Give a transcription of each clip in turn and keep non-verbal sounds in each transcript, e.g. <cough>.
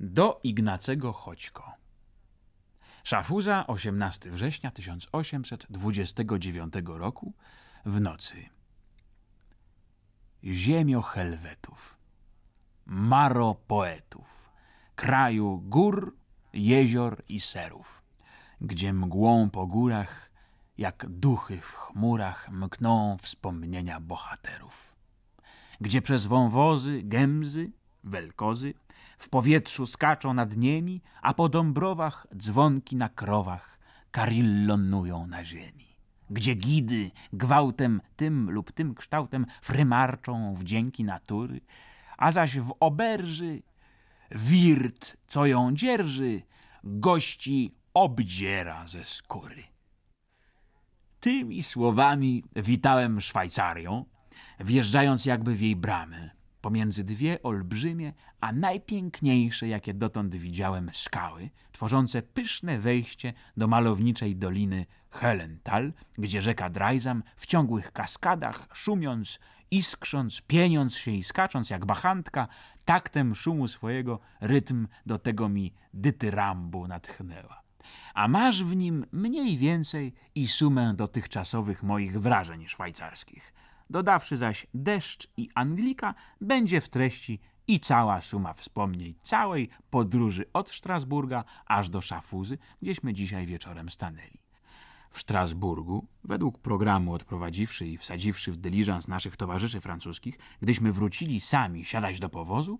do Ignacego Choćko. Szafuza, 18 września 1829 roku, w nocy. Ziemio Helwetów, maro poetów, kraju gór, jezior i serów, gdzie mgłą po górach, jak duchy w chmurach, mkną wspomnienia bohaterów, gdzie przez wąwozy, gemzy, welkozy, w powietrzu skaczą nad niemi, a po dąbrowach dzwonki na krowach karillonują na ziemi. Gdzie gidy gwałtem tym lub tym kształtem frymarczą wdzięki natury, a zaś w oberży wirt, co ją dzierży, gości obdziera ze skóry. Tymi słowami witałem Szwajcarią, wjeżdżając jakby w jej bramę pomiędzy dwie olbrzymie, a najpiękniejsze, jakie dotąd widziałem, skały, tworzące pyszne wejście do malowniczej doliny Helental, gdzie rzeka Drajzam w ciągłych kaskadach, szumiąc, iskrząc, pieniąc się i skacząc jak bachantka, taktem szumu swojego rytm do tego mi dytyrambu natchnęła a masz w nim mniej więcej i sumę dotychczasowych moich wrażeń szwajcarskich. Dodawszy zaś deszcz i Anglika, będzie w treści i cała suma wspomnień całej podróży od Strasburga aż do Szafuzy, gdzieśmy dzisiaj wieczorem stanęli. W Strasburgu, według programu odprowadziwszy i wsadziwszy w dyliżans naszych towarzyszy francuskich, gdyśmy wrócili sami siadać do powozu,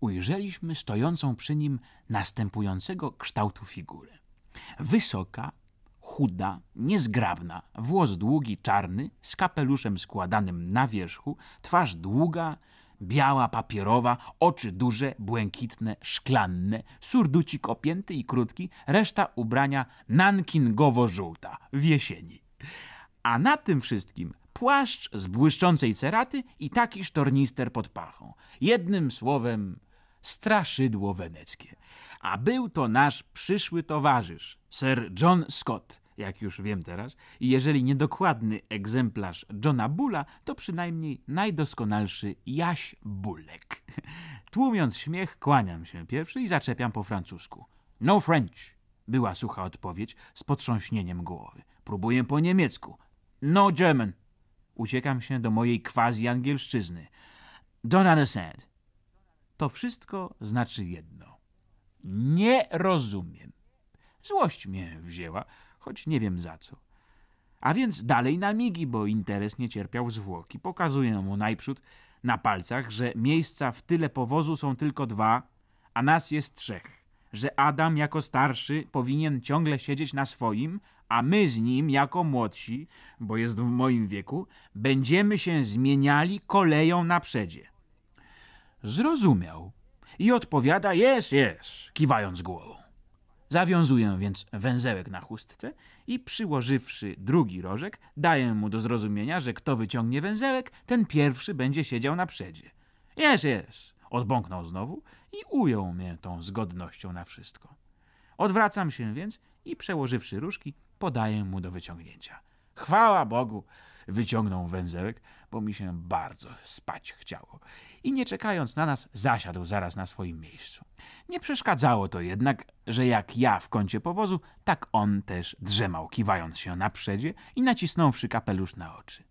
ujrzeliśmy stojącą przy nim następującego kształtu figurę. Wysoka, chuda, niezgrabna, włos długi, czarny, z kapeluszem składanym na wierzchu, twarz długa, biała, papierowa, oczy duże, błękitne, szklanne, surducik opięty i krótki, reszta ubrania nankingowo-żółta, w jesieni. A na tym wszystkim płaszcz z błyszczącej ceraty i taki sztornister pod pachą. Jednym słowem straszydło weneckie. A był to nasz przyszły towarzysz, Sir John Scott, jak już wiem teraz, i jeżeli niedokładny egzemplarz Johna Bulla, to przynajmniej najdoskonalszy Jaś Bulek. <laughs> Tłumiąc śmiech, kłaniam się pierwszy i zaczepiam po francusku. No French, była sucha odpowiedź z potrząśnieniem głowy. Próbuję po niemiecku. No German. Uciekam się do mojej quasi-angielszczyzny. Don't understand. To wszystko znaczy jedno. Nie rozumiem. Złość mnie wzięła choć nie wiem za co. A więc dalej na migi, bo interes nie cierpiał zwłoki. Pokazuję mu najprzód na palcach, że miejsca w tyle powozu są tylko dwa, a nas jest trzech. Że Adam jako starszy powinien ciągle siedzieć na swoim, a my z nim jako młodsi, bo jest w moim wieku, będziemy się zmieniali koleją naprzedzie. Zrozumiał i odpowiada jest, jest, kiwając głową. Zawiązuję więc węzełek na chustce i przyłożywszy drugi rożek, daję mu do zrozumienia, że kto wyciągnie węzełek, ten pierwszy będzie siedział na przedzie. Jest, jest, odbąknął znowu i ujął mnie tą zgodnością na wszystko. Odwracam się więc i przełożywszy różki, podaję mu do wyciągnięcia. Chwała Bogu! wyciągnął węzełek, bo mi się bardzo spać chciało. I nie czekając na nas, zasiadł zaraz na swoim miejscu. Nie przeszkadzało to jednak, że jak ja w kącie powozu, tak on też drzemał, kiwając się na przedzie i nacisnąwszy kapelusz na oczy.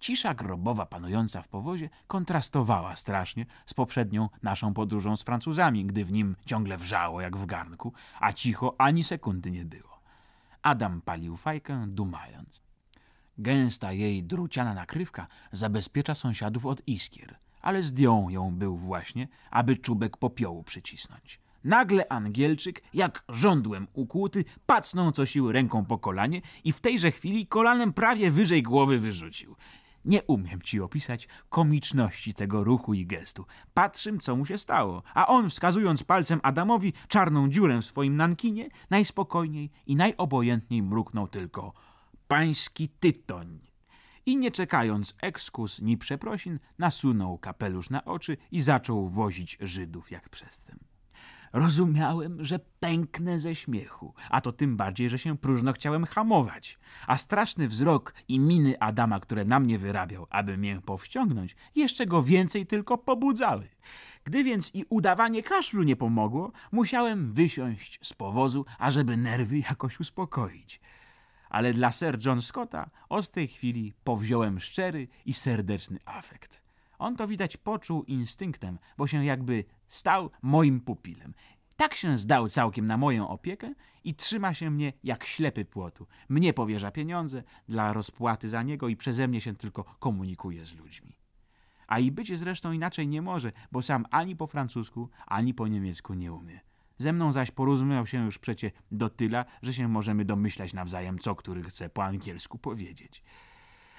Cisza grobowa panująca w powozie kontrastowała strasznie z poprzednią naszą podróżą z Francuzami, gdy w nim ciągle wrzało jak w garnku, a cicho ani sekundy nie było. Adam palił fajkę, dumając. Gęsta jej druciana nakrywka zabezpiecza sąsiadów od iskier, ale zdjął ją był właśnie, aby czubek popiołu przycisnąć. Nagle Angielczyk, jak żądłem ukłuty, pacnął co sił ręką po kolanie i w tejże chwili kolanem prawie wyżej głowy wyrzucił. Nie umiem ci opisać komiczności tego ruchu i gestu. Patrzym, co mu się stało, a on, wskazując palcem Adamowi czarną dziurę w swoim nankinie, najspokojniej i najobojętniej mruknął tylko – pański tytoń. I nie czekając ekskus ni przeprosin, nasunął kapelusz na oczy i zaczął wozić Żydów jak przedtem. Rozumiałem, że pęknę ze śmiechu, a to tym bardziej, że się próżno chciałem hamować. A straszny wzrok i miny Adama, które na mnie wyrabiał, aby mię powściągnąć, jeszcze go więcej tylko pobudzały. Gdy więc i udawanie kaszlu nie pomogło, musiałem wysiąść z powozu, ażeby nerwy jakoś uspokoić ale dla Sir John Scotta od tej chwili powziąłem szczery i serdeczny afekt. On to widać poczuł instynktem, bo się jakby stał moim pupilem. Tak się zdał całkiem na moją opiekę i trzyma się mnie jak ślepy płotu. Mnie powierza pieniądze dla rozpłaty za niego i przeze mnie się tylko komunikuje z ludźmi. A i być zresztą inaczej nie może, bo sam ani po francusku, ani po niemiecku nie umie. Ze mną zaś porozumiał się już przecie do tyla, że się możemy domyślać nawzajem, co który chce po angielsku powiedzieć.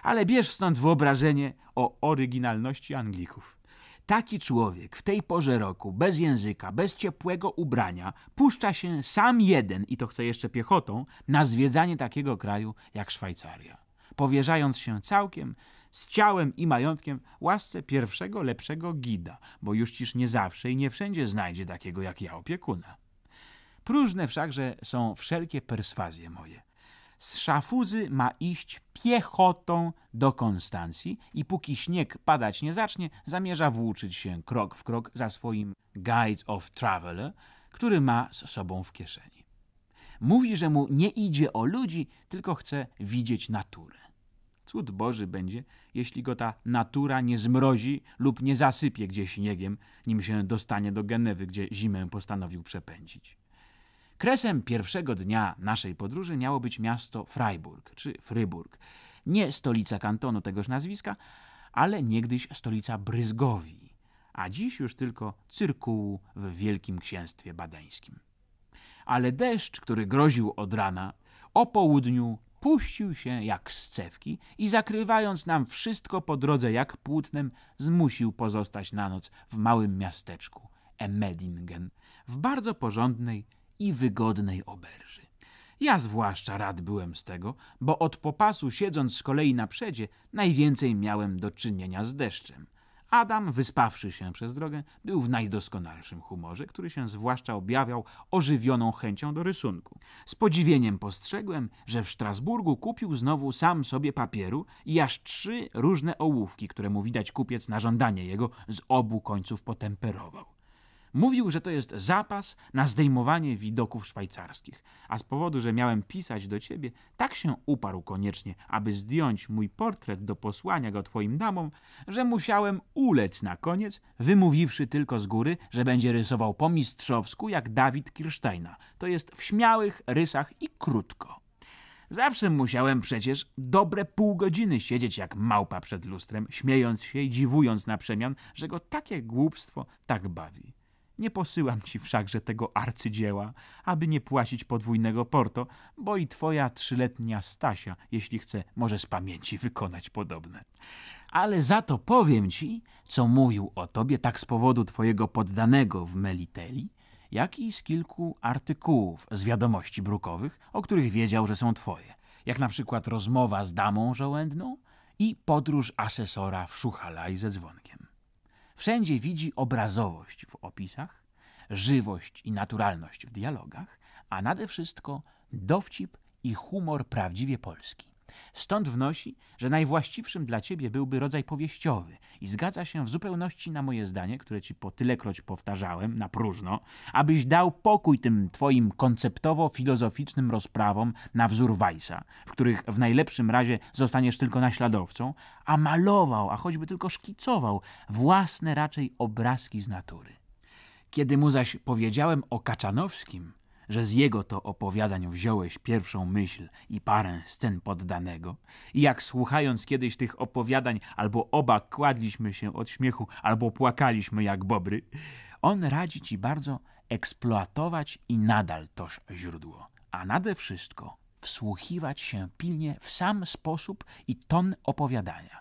Ale bierz stąd wyobrażenie o oryginalności Anglików. Taki człowiek w tej porze roku, bez języka, bez ciepłego ubrania, puszcza się sam jeden, i to chce jeszcze piechotą, na zwiedzanie takiego kraju jak Szwajcaria, powierzając się całkiem z ciałem i majątkiem łasce pierwszego lepszego gida, bo jużciż nie zawsze i nie wszędzie znajdzie takiego jak ja opiekuna. Próżne wszakże są wszelkie perswazje moje. Z szafuzy ma iść piechotą do Konstancji i póki śnieg padać nie zacznie, zamierza włóczyć się krok w krok za swoim Guide of Traveler, który ma z sobą w kieszeni. Mówi, że mu nie idzie o ludzi, tylko chce widzieć naturę. Cud Boży będzie, jeśli go ta natura nie zmrozi lub nie zasypie gdzie śniegiem, nim się dostanie do Genewy, gdzie zimę postanowił przepędzić. Kresem pierwszego dnia naszej podróży miało być miasto Freiburg, czy Fryburg. Nie stolica kantonu tegoż nazwiska, ale niegdyś stolica Bryzgowi, a dziś już tylko cyrkułu w Wielkim Księstwie Badeńskim. Ale deszcz, który groził od rana, o południu puścił się jak z cewki i zakrywając nam wszystko po drodze jak płótnem, zmusił pozostać na noc w małym miasteczku Emedingen, w bardzo porządnej i wygodnej oberży. Ja zwłaszcza rad byłem z tego, bo od popasu siedząc z kolei na przedzie, najwięcej miałem do czynienia z deszczem – Adam, wyspawszy się przez drogę, był w najdoskonalszym humorze, który się zwłaszcza objawiał ożywioną chęcią do rysunku. Z podziwieniem postrzegłem, że w Strasburgu kupił znowu sam sobie papieru i aż trzy różne ołówki, które mu widać kupiec na żądanie jego z obu końców potemperował. Mówił, że to jest zapas na zdejmowanie widoków szwajcarskich, a z powodu, że miałem pisać do ciebie, tak się uparł koniecznie, aby zdjąć mój portret do posłania go twoim damom, że musiałem ulec na koniec, wymówiwszy tylko z góry, że będzie rysował po mistrzowsku jak Dawid Kirsteina, to jest w śmiałych rysach i krótko. Zawsze musiałem przecież dobre pół godziny siedzieć jak małpa przed lustrem, śmiejąc się i dziwując na przemian, że go takie głupstwo tak bawi. Nie posyłam ci wszakże tego arcydzieła, aby nie płacić podwójnego porto, bo i twoja trzyletnia Stasia, jeśli chce, może z pamięci wykonać podobne. Ale za to powiem ci, co mówił o tobie tak z powodu twojego poddanego w Meliteli, jak i z kilku artykułów z wiadomości brukowych, o których wiedział, że są twoje, jak na przykład rozmowa z damą żołędną i podróż asesora w Szuchalaj ze dzwonkiem. Wszędzie widzi obrazowość w opisach, żywość i naturalność w dialogach, a nade wszystko dowcip i humor prawdziwie polski. Stąd wnosi, że najwłaściwszym dla ciebie byłby rodzaj powieściowy i zgadza się w zupełności na moje zdanie, które ci po tylekroć powtarzałem, na próżno, abyś dał pokój tym twoim konceptowo-filozoficznym rozprawom na wzór Weissa, w których w najlepszym razie zostaniesz tylko naśladowcą, a malował, a choćby tylko szkicował własne raczej obrazki z natury. Kiedy mu zaś powiedziałem o Kaczanowskim, że z jego to opowiadań wziąłeś pierwszą myśl i parę scen poddanego i jak słuchając kiedyś tych opowiadań albo oba kładliśmy się od śmiechu, albo płakaliśmy jak bobry, on radzi ci bardzo eksploatować i nadal toż źródło, a nade wszystko wsłuchiwać się pilnie w sam sposób i ton opowiadania,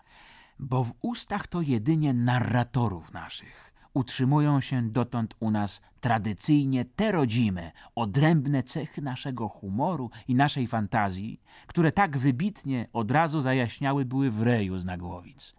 bo w ustach to jedynie narratorów naszych – utrzymują się dotąd u nas tradycyjnie te rodzime, odrębne cechy naszego humoru i naszej fantazji, które tak wybitnie od razu zajaśniały były w reju z Nagłowic.